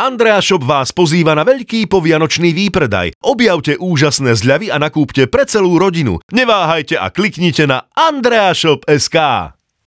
Andrea Shop vás pozýva na veľký povianočný výpredaj. Objavte úžasné zľavy a nakúpte pre celú rodinu. Neváhajte a kliknite na andreashop.sk.